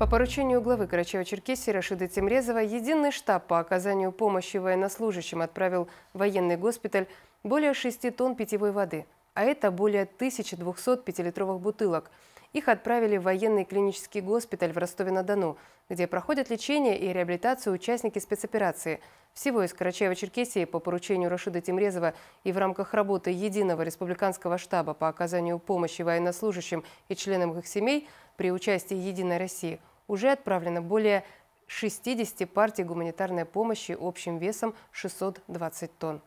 По поручению главы Карачаева-Черкесии Рашида Темрезова единый штаб по оказанию помощи военнослужащим отправил в военный госпиталь более 6 тонн питьевой воды, а это более 1200 пятилитровых бутылок. Их отправили в военный клинический госпиталь в Ростове-на-Дону, где проходят лечение и реабилитацию участники спецоперации. Всего из Карачаева-Черкесии по поручению Рашида Тимрезова и в рамках работы Единого республиканского штаба по оказанию помощи военнослужащим и членам их семей при участии «Единой России» – уже отправлено более 60 партий гуманитарной помощи общим весом 620 тонн.